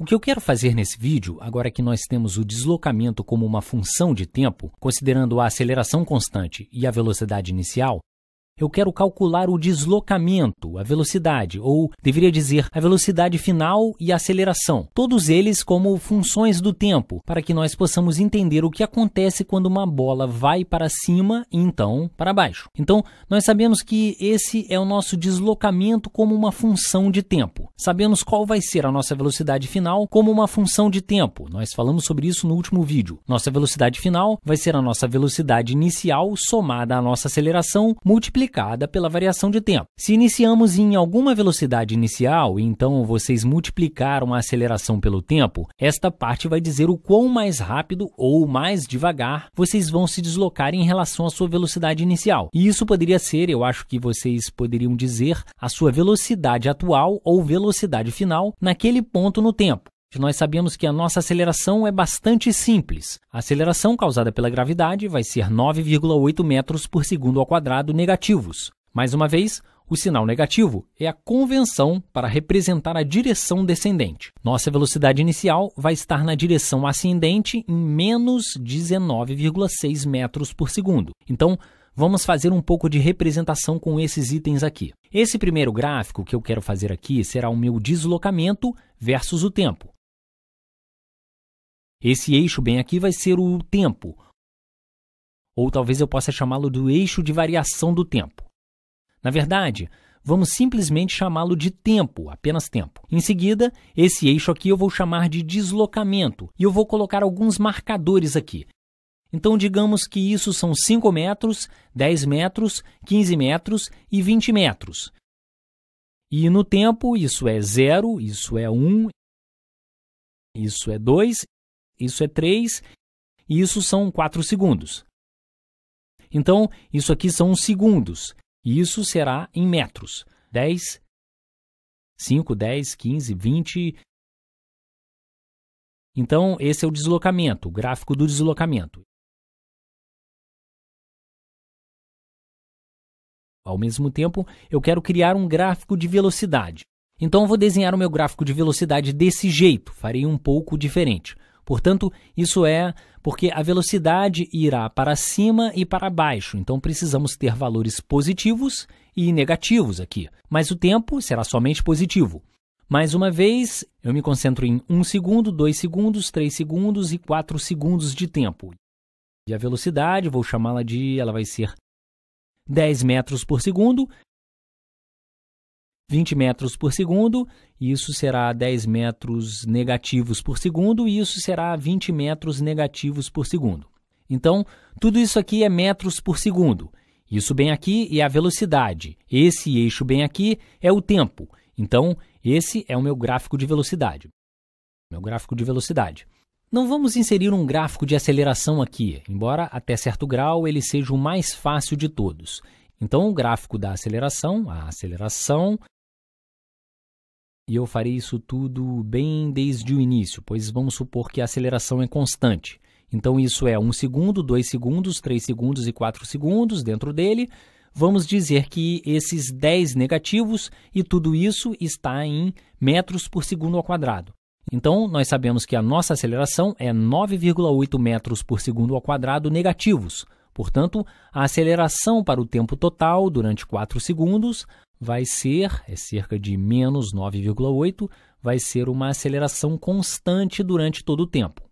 O que eu quero fazer nesse vídeo, agora que nós temos o deslocamento como uma função de tempo, considerando a aceleração constante e a velocidade inicial, eu quero calcular o deslocamento, a velocidade, ou deveria dizer a velocidade final e a aceleração, todos eles como funções do tempo, para que nós possamos entender o que acontece quando uma bola vai para cima e então para baixo. Então, nós sabemos que esse é o nosso deslocamento como uma função de tempo. Sabemos qual vai ser a nossa velocidade final como uma função de tempo. Nós falamos sobre isso no último vídeo. Nossa velocidade final vai ser a nossa velocidade inicial somada à nossa aceleração multiplicada multiplicada pela variação de tempo. Se iniciamos em alguma velocidade inicial, então vocês multiplicaram a aceleração pelo tempo, esta parte vai dizer o quão mais rápido ou mais devagar vocês vão se deslocar em relação à sua velocidade inicial. E isso poderia ser, eu acho que vocês poderiam dizer, a sua velocidade atual ou velocidade final naquele ponto no tempo. Nós sabemos que a nossa aceleração é bastante simples. A aceleração causada pela gravidade vai ser 9,8 metros por segundo ao quadrado negativos. Mais uma vez, o sinal negativo é a convenção para representar a direção descendente. Nossa velocidade inicial vai estar na direção ascendente em menos 19,6 metros por segundo. Então, vamos fazer um pouco de representação com esses itens aqui. Esse primeiro gráfico que eu quero fazer aqui será o meu deslocamento versus o tempo. Esse eixo bem aqui vai ser o tempo, ou talvez eu possa chamá-lo do eixo de variação do tempo. Na verdade, vamos simplesmente chamá-lo de tempo, apenas tempo. Em seguida, esse eixo aqui eu vou chamar de deslocamento e eu vou colocar alguns marcadores aqui. Então, digamos que isso são 5 metros, 10 metros, 15 metros e 20 metros. E no tempo, isso é 0, isso é 1, um, isso é 2 isso é 3 e isso são 4 segundos. Então, isso aqui são segundos e isso será em metros. 10, 5, 10, 15, 20. Então, esse é o deslocamento, o gráfico do deslocamento. Ao mesmo tempo, eu quero criar um gráfico de velocidade. Então, eu vou desenhar o meu gráfico de velocidade desse jeito, farei um pouco diferente. Portanto, isso é porque a velocidade irá para cima e para baixo, então precisamos ter valores positivos e negativos aqui. Mas o tempo será somente positivo. Mais uma vez, eu me concentro em 1 um segundo, 2 segundos, 3 segundos e 4 segundos de tempo. E a velocidade, vou chamá-la de, ela vai ser 10 metros por segundo, 20 metros por segundo, isso será 10 metros negativos por segundo, e isso será 20 metros negativos por segundo. Então, tudo isso aqui é metros por segundo. Isso bem aqui é a velocidade. Esse eixo bem aqui é o tempo. Então, esse é o meu gráfico de velocidade. Meu gráfico de velocidade. Não vamos inserir um gráfico de aceleração aqui, embora até certo grau ele seja o mais fácil de todos. Então, o gráfico da aceleração, a aceleração, e eu farei isso tudo bem desde o início, pois vamos supor que a aceleração é constante. Então isso é 1 um segundo, 2 segundos, 3 segundos e 4 segundos dentro dele. Vamos dizer que esses 10 negativos e tudo isso está em metros por segundo ao quadrado. Então, nós sabemos que a nossa aceleração é 9,8 metros por segundo ao quadrado negativos. Portanto, a aceleração para o tempo total durante 4 segundos, vai ser, é cerca de menos 9,8, vai ser uma aceleração constante durante todo o tempo.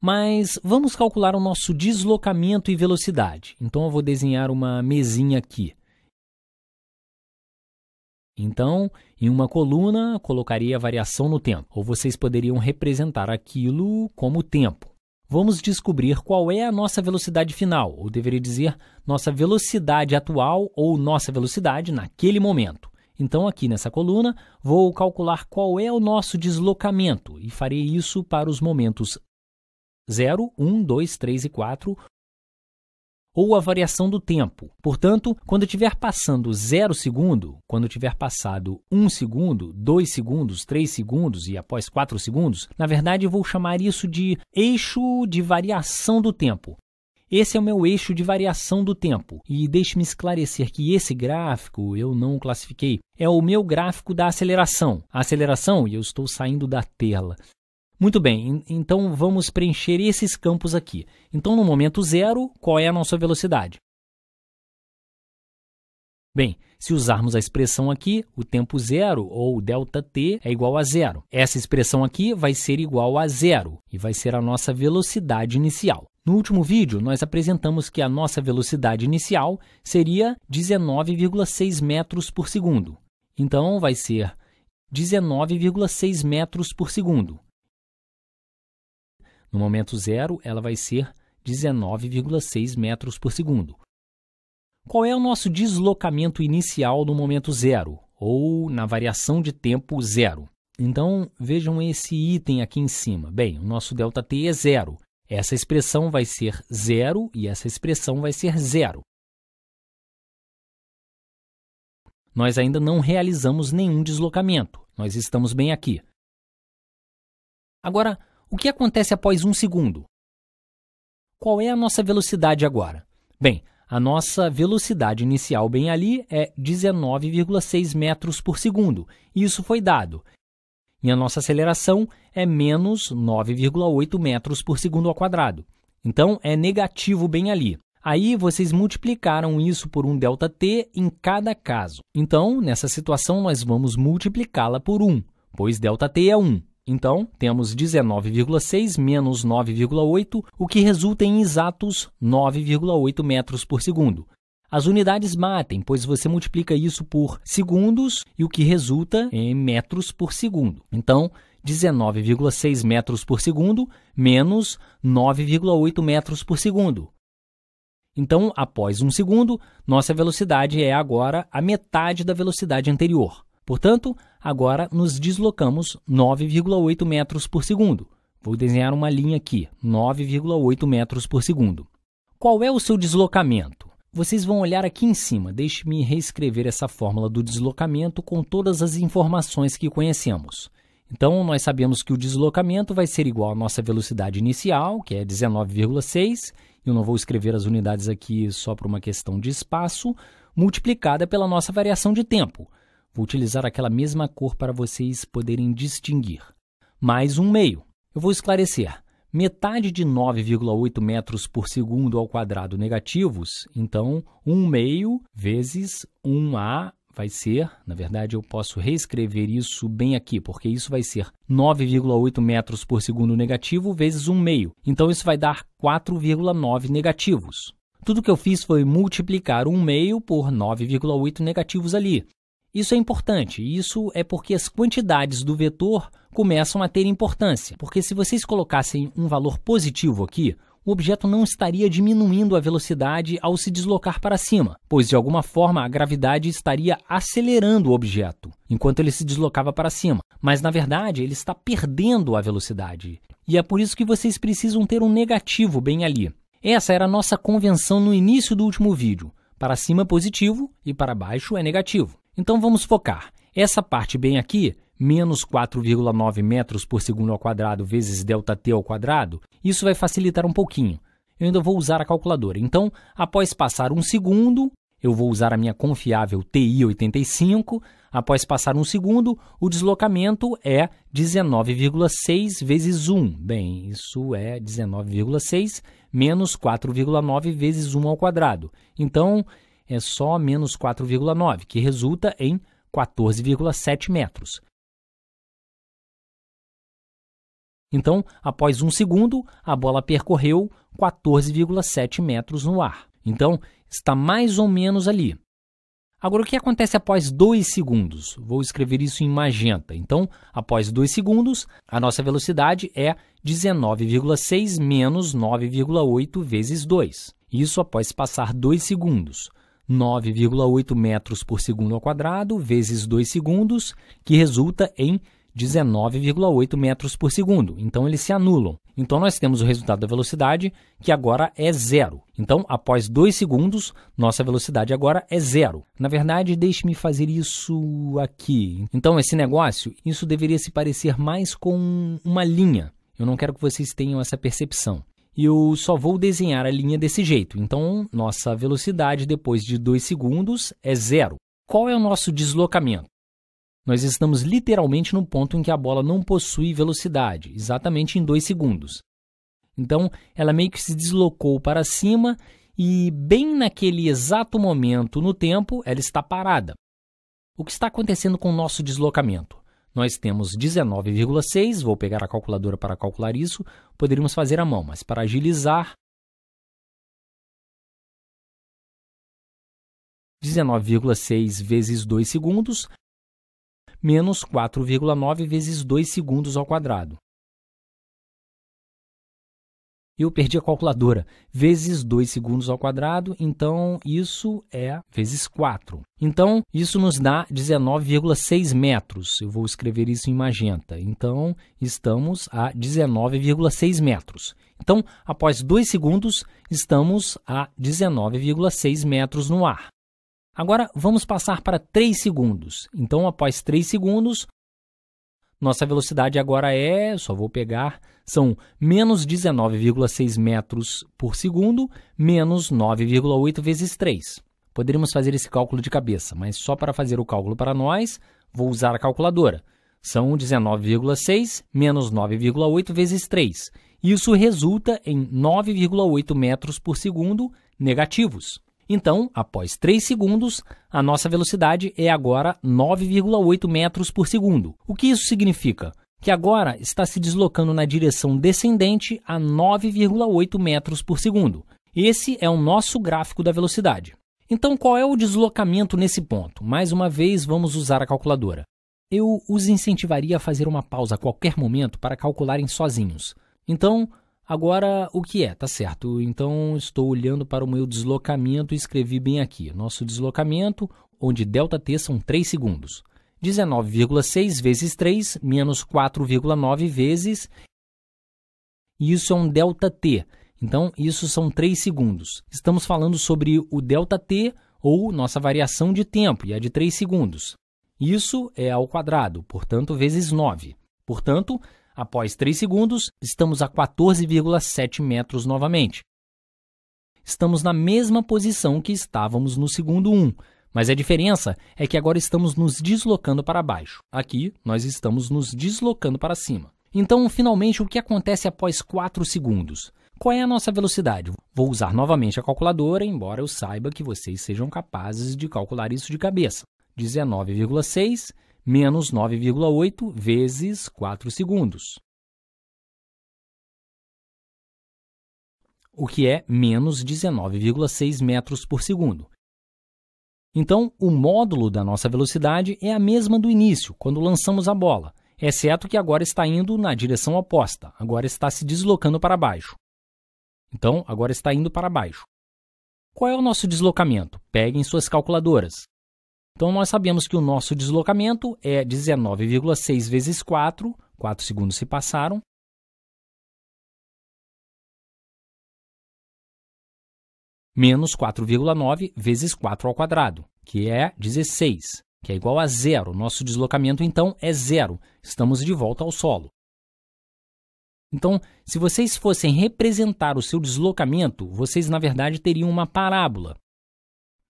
Mas vamos calcular o nosso deslocamento e velocidade. Então eu vou desenhar uma mesinha aqui. Então, em uma coluna, colocaria a variação no tempo, ou vocês poderiam representar aquilo como tempo vamos descobrir qual é a nossa velocidade final, ou deveria dizer, nossa velocidade atual ou nossa velocidade naquele momento. Então, aqui nessa coluna, vou calcular qual é o nosso deslocamento e farei isso para os momentos 0, 1, 2, 3 e 4, ou a variação do tempo. Portanto, quando tiver passando zero segundo, quando tiver passado um segundo, dois segundos, três segundos e após quatro segundos, na verdade eu vou chamar isso de eixo de variação do tempo. Esse é o meu eixo de variação do tempo. E deixe-me esclarecer que esse gráfico eu não classifiquei. É o meu gráfico da aceleração. A aceleração, e eu estou saindo da tela, muito bem, então vamos preencher esses campos aqui. Então, no momento zero, qual é a nossa velocidade? Bem, se usarmos a expressão aqui, o tempo zero, ou delta t, é igual a zero. Essa expressão aqui vai ser igual a zero e vai ser a nossa velocidade inicial. No último vídeo, nós apresentamos que a nossa velocidade inicial seria 19,6 metros por segundo. Então, vai ser 19,6 metros por segundo. No momento zero, ela vai ser 19,6 metros por segundo. Qual é o nosso deslocamento inicial no momento zero, ou na variação de tempo zero? Então, vejam esse item aqui em cima. Bem, o nosso ΔT é zero. Essa expressão vai ser zero e essa expressão vai ser zero. Nós ainda não realizamos nenhum deslocamento. Nós estamos bem aqui. Agora, o que acontece após um segundo? Qual é a nossa velocidade agora? Bem, a nossa velocidade inicial bem ali é 19,6 metros por segundo, e isso foi dado. E a nossa aceleração é menos 9,8 metros por segundo ao quadrado. Então, é negativo bem ali. Aí vocês multiplicaram isso por um ΔT em cada caso. Então, nessa situação, nós vamos multiplicá-la por 1, pois ΔT é 1. Então, temos 19,6 menos 9,8, o que resulta em exatos 9,8 metros por segundo. As unidades matem pois você multiplica isso por segundos e o que resulta em metros por segundo. Então, 19,6 metros por segundo menos 9,8 metros por segundo. Então, após um segundo, nossa velocidade é agora a metade da velocidade anterior. Portanto, Agora nos deslocamos 9,8 metros por segundo. Vou desenhar uma linha aqui, 9,8 metros por segundo. Qual é o seu deslocamento? Vocês vão olhar aqui em cima, deixe-me reescrever essa fórmula do deslocamento com todas as informações que conhecemos. Então, nós sabemos que o deslocamento vai ser igual à nossa velocidade inicial, que é 19,6, eu não vou escrever as unidades aqui só por uma questão de espaço, multiplicada pela nossa variação de tempo, Vou utilizar aquela mesma cor para vocês poderem distinguir. Mais um meio. Eu vou esclarecer. Metade de 9,8 metros por segundo ao quadrado negativos, então 1 meio vezes 1A vai ser, na verdade eu posso reescrever isso bem aqui, porque isso vai ser 9,8 metros por segundo negativo vezes 1 meio. Então isso vai dar 4,9 negativos. Tudo que eu fiz foi multiplicar 1 meio por 9,8 negativos ali. Isso é importante, isso é porque as quantidades do vetor começam a ter importância, porque se vocês colocassem um valor positivo aqui, o objeto não estaria diminuindo a velocidade ao se deslocar para cima, pois de alguma forma a gravidade estaria acelerando o objeto enquanto ele se deslocava para cima, mas na verdade ele está perdendo a velocidade. E é por isso que vocês precisam ter um negativo bem ali. Essa era a nossa convenção no início do último vídeo. Para cima é positivo e para baixo é negativo. Então vamos focar. Essa parte bem aqui, menos 4,9 metros por segundo ao quadrado vezes ΔT ao quadrado, isso vai facilitar um pouquinho. Eu ainda vou usar a calculadora. Então, após passar um segundo, eu vou usar a minha confiável TI85. Após passar um segundo, o deslocamento é 19,6 vezes 1. Bem, isso é 19,6 menos 4,9 vezes 1 ao quadrado. Então, é só menos 4,9, que resulta em 14,7 metros. Então, após um segundo, a bola percorreu 14,7 metros no ar. Então, está mais ou menos ali. Agora, o que acontece após dois segundos? Vou escrever isso em magenta. Então, após dois segundos, a nossa velocidade é 19,6 menos 9,8 vezes 2. Isso após passar dois segundos. 9,8 metros por segundo ao quadrado vezes 2 segundos, que resulta em 19,8 metros por segundo. Então eles se anulam. Então nós temos o resultado da velocidade, que agora é zero. Então, após 2 segundos, nossa velocidade agora é zero. Na verdade, deixe-me fazer isso aqui. Então, esse negócio, isso deveria se parecer mais com uma linha. Eu não quero que vocês tenham essa percepção e eu só vou desenhar a linha desse jeito. Então, nossa velocidade depois de 2 segundos é zero. Qual é o nosso deslocamento? Nós estamos literalmente no ponto em que a bola não possui velocidade, exatamente em 2 segundos. Então, ela meio que se deslocou para cima e, bem naquele exato momento no tempo, ela está parada. O que está acontecendo com o nosso deslocamento? nós temos 19,6, vou pegar a calculadora para calcular isso, poderíamos fazer à mão, mas para agilizar, 19,6 vezes 2 segundos, menos 4,9 vezes 2 segundos ao quadrado eu perdi a calculadora, vezes 2 segundos ao quadrado, então isso é vezes 4. Então, isso nos dá 19,6 metros. Eu vou escrever isso em magenta. Então, estamos a 19,6 metros. Então, após 2 segundos, estamos a 19,6 metros no ar. Agora, vamos passar para 3 segundos. Então, após 3 segundos, nossa velocidade agora é, só vou pegar são menos 19,6 metros por segundo, menos 9,8 vezes 3. Poderíamos fazer esse cálculo de cabeça, mas só para fazer o cálculo para nós, vou usar a calculadora. São 19,6 menos 9,8 vezes 3. Isso resulta em 9,8 metros por segundo negativos. Então, após 3 segundos, a nossa velocidade é agora 9,8 metros por segundo. O que isso significa? que agora está se deslocando na direção descendente a 9,8 metros por segundo. Esse é o nosso gráfico da velocidade. Então, qual é o deslocamento nesse ponto? Mais uma vez, vamos usar a calculadora. Eu os incentivaria a fazer uma pausa a qualquer momento para calcularem sozinhos. Então, Agora, o que é, tá certo? Então, estou olhando para o meu deslocamento e escrevi bem aqui. Nosso deslocamento, onde ΔT são 3 segundos. 19,6 vezes 3 menos 4,9 vezes. Isso é um delta t. Então, isso são 3 segundos. Estamos falando sobre o delta t, ou nossa variação de tempo, e é de 3 segundos. Isso é ao quadrado, portanto, vezes 9. Portanto, após 3 segundos, estamos a 14,7 metros novamente. Estamos na mesma posição que estávamos no segundo 1, mas a diferença é que agora estamos nos deslocando para baixo. Aqui, nós estamos nos deslocando para cima. Então, finalmente, o que acontece após 4 segundos? Qual é a nossa velocidade? Vou usar novamente a calculadora, embora eu saiba que vocês sejam capazes de calcular isso de cabeça. 19,6 menos 9,8 vezes 4 segundos. O que é menos 19,6 metros por segundo. Então, o módulo da nossa velocidade é a mesma do início, quando lançamos a bola, exceto que agora está indo na direção oposta, agora está se deslocando para baixo. Então, agora está indo para baixo. Qual é o nosso deslocamento? Peguem suas calculadoras. Então, nós sabemos que o nosso deslocamento é 19,6 vezes 4, 4 segundos se passaram, menos 4,9 vezes 4 ao quadrado, que é 16, que é igual a zero. Nosso deslocamento, então, é zero. Estamos de volta ao solo. Então, se vocês fossem representar o seu deslocamento, vocês, na verdade, teriam uma parábola.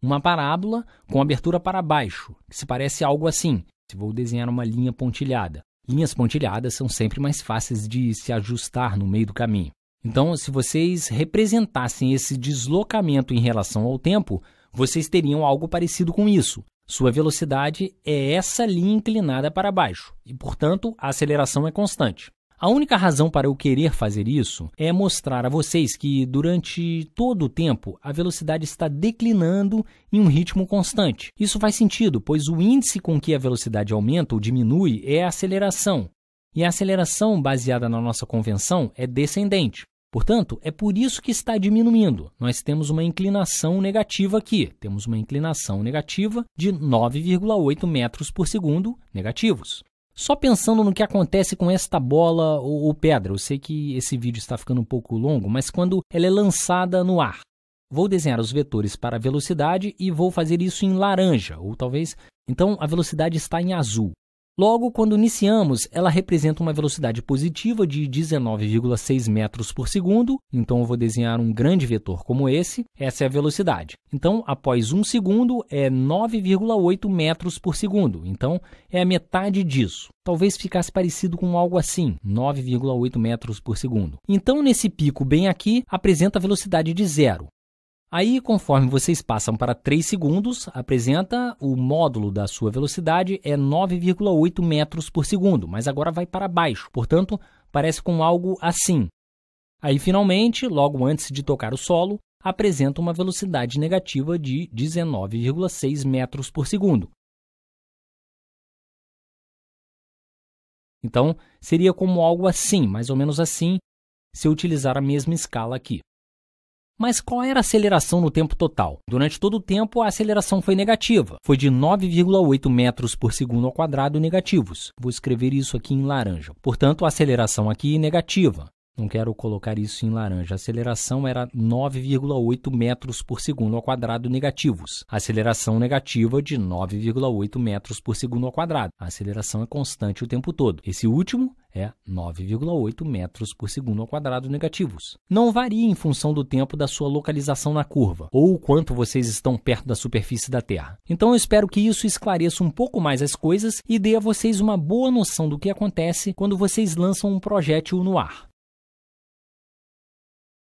Uma parábola com abertura para baixo, que se parece algo assim. Se vou desenhar uma linha pontilhada. Linhas pontilhadas são sempre mais fáceis de se ajustar no meio do caminho. Então, se vocês representassem esse deslocamento em relação ao tempo, vocês teriam algo parecido com isso. Sua velocidade é essa linha inclinada para baixo e, portanto, a aceleração é constante. A única razão para eu querer fazer isso é mostrar a vocês que durante todo o tempo a velocidade está declinando em um ritmo constante. Isso faz sentido, pois o índice com que a velocidade aumenta ou diminui é a aceleração. E a aceleração baseada na nossa convenção é descendente. Portanto, é por isso que está diminuindo. Nós temos uma inclinação negativa aqui, temos uma inclinação negativa de 9,8 metros por segundo negativos. Só pensando no que acontece com esta bola ou, pedra, eu sei que esse vídeo está ficando um pouco longo, mas quando ela é lançada no ar. Vou desenhar os vetores para a velocidade e vou fazer isso em laranja, ou talvez. Então a velocidade está em azul. Logo, quando iniciamos, ela representa uma velocidade positiva de 19,6 metros por segundo, então eu vou desenhar um grande vetor como esse, essa é a velocidade. Então, após um segundo, é 9,8 metros por segundo, então é a metade disso. Talvez ficasse parecido com algo assim, 9,8 metros por segundo. Então, nesse pico bem aqui, apresenta a velocidade de zero. Aí, conforme vocês passam para 3 segundos, apresenta o módulo da sua velocidade é 9,8 metros por segundo, mas agora vai para baixo, portanto, parece com algo assim. Aí, finalmente, logo antes de tocar o solo, apresenta uma velocidade negativa de 19,6 metros por segundo. Então, seria como algo assim, mais ou menos assim, se eu utilizar a mesma escala aqui. Mas qual era a aceleração no tempo total? Durante todo o tempo, a aceleração foi negativa. Foi de 9,8 metros por segundo ao quadrado negativos. Vou escrever isso aqui em laranja. Portanto, a aceleração aqui é negativa. Não quero colocar isso em laranja. A aceleração era 9,8 metros por segundo ao quadrado negativos. A aceleração negativa de 9,8 metros por segundo ao quadrado. A aceleração é constante o tempo todo. Esse último é 9,8 metros por segundo ao quadrado negativos. Não varia em função do tempo da sua localização na curva ou o quanto vocês estão perto da superfície da Terra. Então eu espero que isso esclareça um pouco mais as coisas e dê a vocês uma boa noção do que acontece quando vocês lançam um projétil no ar.